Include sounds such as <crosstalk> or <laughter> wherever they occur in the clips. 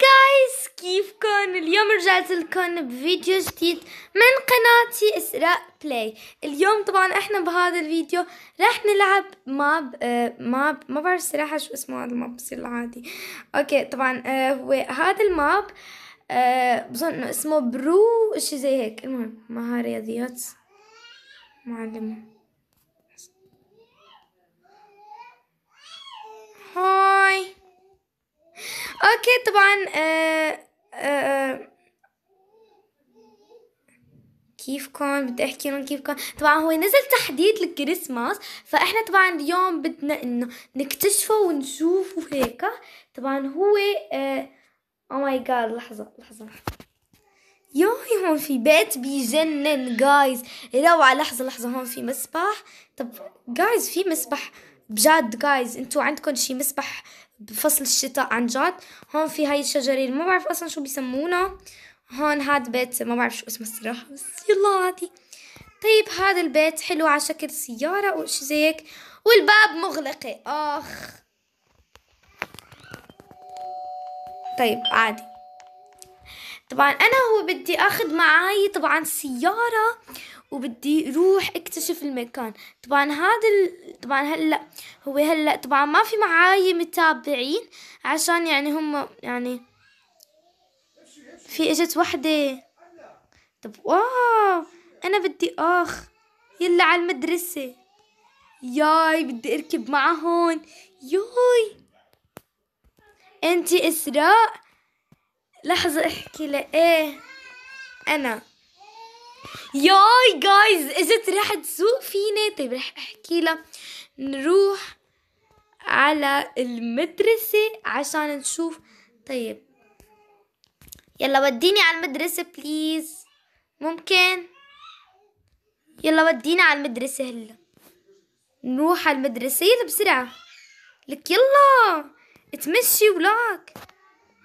جايز كيفكن اليوم رجعت لكم بفيديو جديد من قناتي اسراء بلاي اليوم طبعا احنا بهذا الفيديو راح نلعب ماب آه ماب ما بعرف صراحه شو اسمه هذا الماب بصير العادي اوكي طبعا آه هو هذا الماب آه بظن انه اسمه برو شيء زي هيك المهم معها رياضيات معلمه هاي اوكي طبعا آه،, آه آه كيفكم بدي احكي لهم كيفكم طبعا هو نزل تحديث للكريسماس فاحنا طبعا اليوم بدنا انه نكتشفه ونشوفه هيك طبعا هو او ماي جاد لحظه لحظه يو هون في بيت بيجنن جايز روعه لحظه لحظه هون في مسبح طب جايز في مسبح بجد جايز انتوا عندكم شي مسبح بفصل الشتاء عن جد هون في هاي الشجرة ما بعرف اصلا شو بيسمونا هون هاد بيت ما بعرف شو اسمه الصراحة بس يلا عادي طيب هذا البيت حلو على شكل سيارة او شي زي هيك والباب مغلقة اخ طيب عادي طبعا انا هو بدي اخذ معي طبعا سيارة وبدي روح اكتشف المكان طبعا هذا ال... طبعا هلا هو هلا طبعا ما في معاي متابعين عشان يعني هم يعني في اجت وحدة طب واو انا بدي اخ يلا على المدرسة ياي بدي اركب معهم ياي انتي اسراء لحظة احكي ايه انا ياي جايز اجت راح تسوق فينا طيب راح احكي لها نروح على المدرسة عشان نشوف طيب يلا وديني على المدرسة بليز ممكن يلا وديني على المدرسة هلا نروح على المدرسة يلا بسرعة لك يلا اتمشي ولاك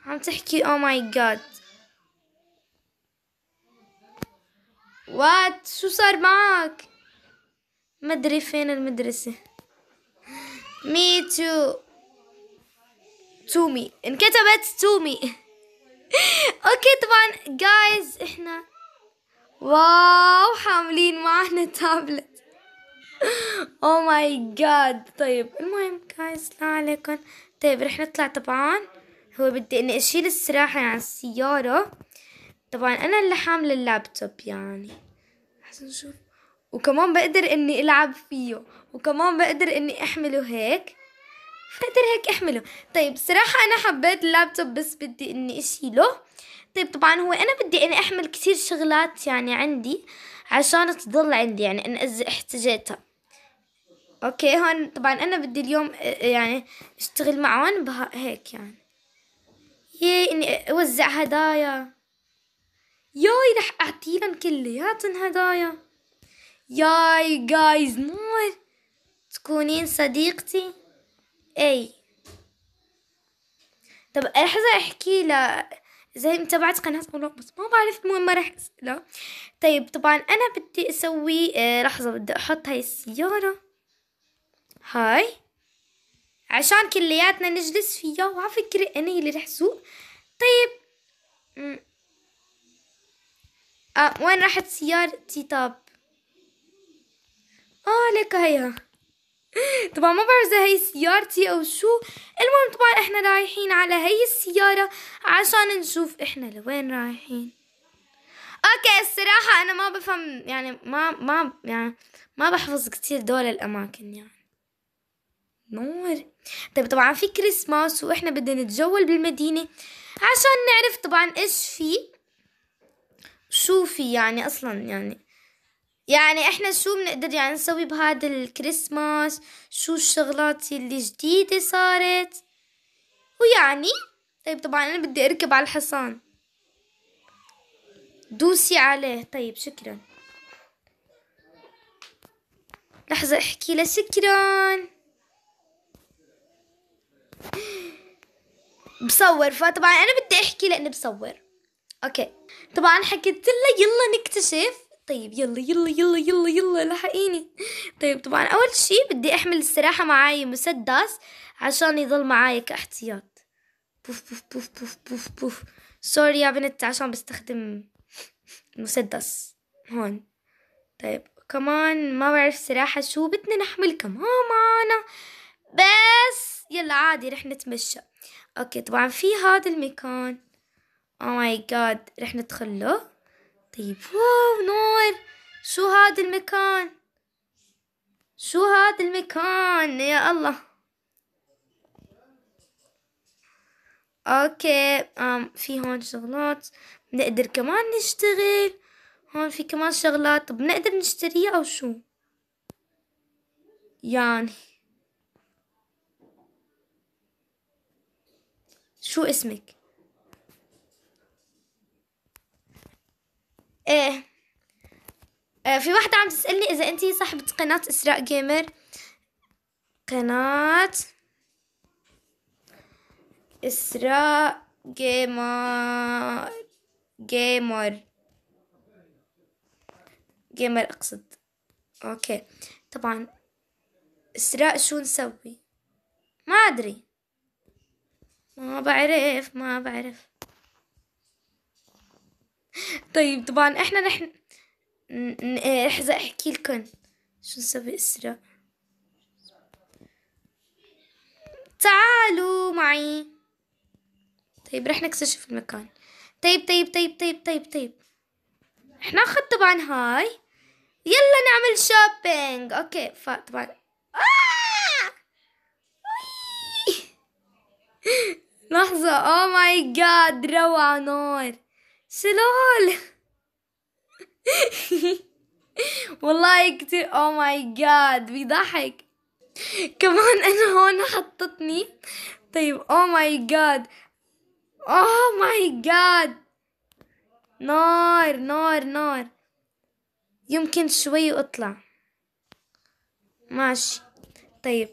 عم تحكي او ماي جاد وات شو صار معك مدري فين المدرسة مي تو تو مي انكتبت تو مي <laughs> اوكي طبعا جايز احنا واو حاملين معنا تابلت او ماي جاد طيب المهم جايز لا عليكم طيب رح نطلع طبعا هو بدي اني اشيل السراحة عن السيارة طبعا انا اللي حاملة اللابتوب يعني لحظة نشوف وكمان بقدر اني العب فيه وكمان بقدر اني احمله هيك بقدر هيك احمله طيب صراحة انا حبيت اللابتوب بس بدي اني اشيله طيب طبعا هو انا بدي اني احمل كثير شغلات يعني عندي عشان تضل عندي يعني انا اذا احتاجتها اوكي هون طبعا انا بدي اليوم آه، آه، يعني اشتغل معهم هيك يعني يي اني اوزع هدايا ياي رح اعطيهم كلياتن هدايا ياي جايز نور تكونين صديقتي اي طب لحظة احكي ل زي متابعت قناة مراقبة بس ما بعرف مو ما راح اسأله طيب طبعا انا بدي اسوي إيه، لحظة بدي احط هاي السيارة هاي عشان كلياتنا نجلس فيها وعفكرة انا اللي رح سوق طيب آه وين راحت سيارتي طب اه لك هيها <laughs> طبعا ما بعرف اذا هي سيارتي او شو المهم طبعا احنا رايحين على هي السيارة عشان نشوف احنا لوين رايحين اوكي الصراحة انا ما بفهم يعني ما ما يعني ما بحفظ كتير دول الاماكن يعني نور طيب طبعا في كريسماس واحنا بدنا نتجول بالمدينة عشان نعرف طبعا ايش في شوفي يعني اصلا يعني يعني احنا شو بنقدر يعني نسوي بهذا الكريسماس شو الشغلات اللي جديدة صارت ويعني طيب طبعا انا بدي اركب على الحصان دوسي عليه طيب شكرا لحظة احكي له شكرا بصور فطبعا انا بدي احكي لاني بصور اوكي طبعا حكيت له يلا نكتشف طيب يلا يلا يلا يلا يلا لحقيني طيب طبعا اول شي بدي احمل السراحه معي مسدس عشان يضل معي كاحتياط بوف بوف بوف بوف بوف بوف سوري يا بنت عشان بستخدم مسدس هون طيب كمان ما بعرف سراحة شو بدنا نحمل كمان معانا بس يلا عادي رح نتمشى اوكي طبعا في هذا المكان او ماي جاد رح ندخل له طيب واو نور شو هذا المكان شو هذا المكان يا الله اوكي أم في هون شغلات بنقدر كمان نشتغل هون في كمان شغلات طب بنقدر نشتريها او شو يعني شو اسمك إيه. إيه في واحدة عم تسألني إذا أنتي صاحبة قناة إسراء جيمر قناة إسراء جيمر جيمر جيمر أقصد أوكي طبعا إسراء شو نسوي ما أدري ما بعرف ما بعرف طيب طبعا احنا رح إيه، رح احكي لكم شو نسوي اسراء تعالوا معي طيب رح نكتشف المكان طيب طيب طيب طيب طيب طيب رح ناخذ طبعا هاي يلا نعمل شوبينج اوكي فطبعا آه! <laughs> لحظة اوه ماي جاد روعة نار سلول والله كتير او ماي جاد بيضحك كمان انا هون حطتني طيب او ماي جاد او ماي جاد نار نار نار يمكن شوي اطلع ماشي طيب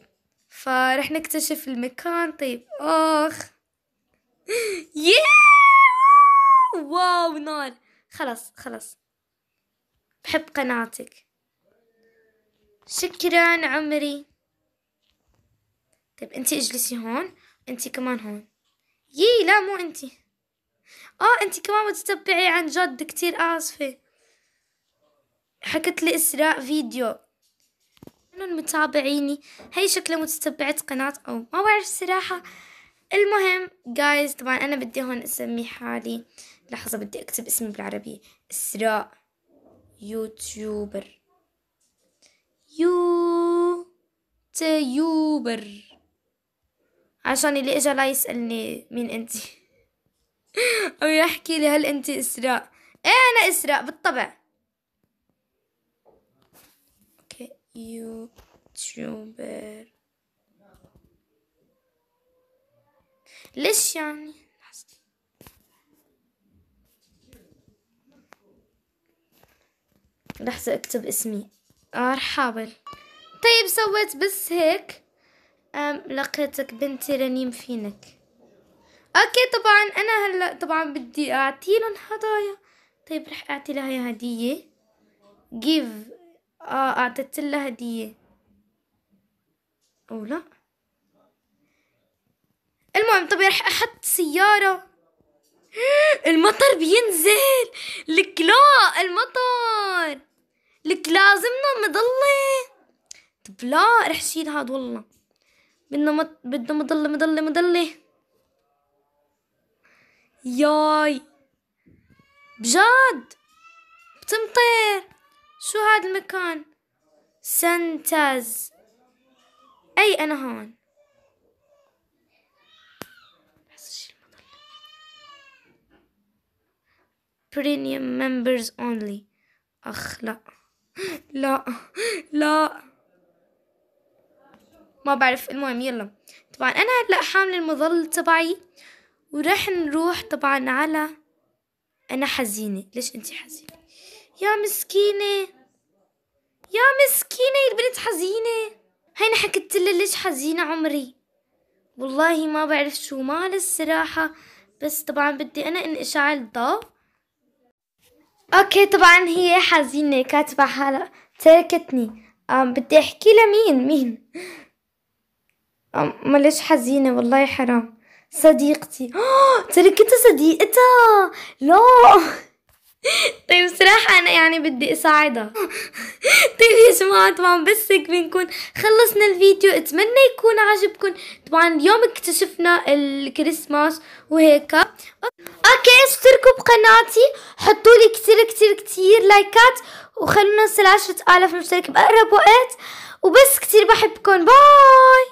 فرح نكتشف المكان طيب اخ ياه <laughs> واو نار خلاص خلاص بحب قناتك شكرا عمري طيب انتي اجلسي هون انتي كمان هون يي لا مو انتي اه انتي كمان بتتبعي عن جد كتير اسفة حكت لي اسراء فيديو كانوا متابعيني هي شكلها متتبعة قناة او ما بعرف صراحة المهم جايز طبعا انا بدي هون اسمي حالي لحظة بدي أكتب اسمي بالعربية إسراء يوتيوبر يو تيوبر عشان اللي اجا لا يسألني مين انت <laughs> او يحكي لي هل انت اسراء ايه انا اسراء بالطبع اوكي يوتيوبر ليش يعني لحظة اكتب اسمي آه، راح احاول طيب سويت بس هيك أم لقيتك بنتي رنيم فينك اوكي طبعا انا هلا طبعا بدي اعطي لهم هدايا طيب رح اعطي لها هدية جيف اه اعطيت لها هدية او لا المهم طبعا رح احط سيارة <gasps> المطر بينزل لك لا المطر لك لازمنا مضلة طب لا رح شيل هاد والله بدنا مط... بدنا مضلة مضلة مضلة ياي بجد بتمطر شو هاد المكان سنتاز اي انا هون premium members only اخ لا لا لا ما بعرف المهم يلا طبعا انا هلا حامله المظل تبعي ورح نروح طبعا على انا حزينه ليش انت حزينه يا مسكينه يا مسكينه البنت حزينه هينا حكيت لها ليش حزينه عمري والله ما بعرف شو مال الصراحه بس طبعا بدي انا ان اشعل ضوء اوكي طبعا هي حزينة كاتبة حالها تركتني أم بدي احكي لمين مين أم ما ليش حزينة والله حرام صديقتي تركت صديقتها لا طيب صراحة أنا يعني بدي أساعدها طيب يا جماعة طبعا بس هيك بنكون خلصنا الفيديو أتمنى يكون عجبكم طبعا اليوم اكتشفنا الكريسماس وهيك اوكي اشتركوا بقناتي حطوا لي كتير كتير كتير لايكات وخلونا نوصل 10000 آلاف مشترك بأقرب وقت وبس كتير بحبكم باي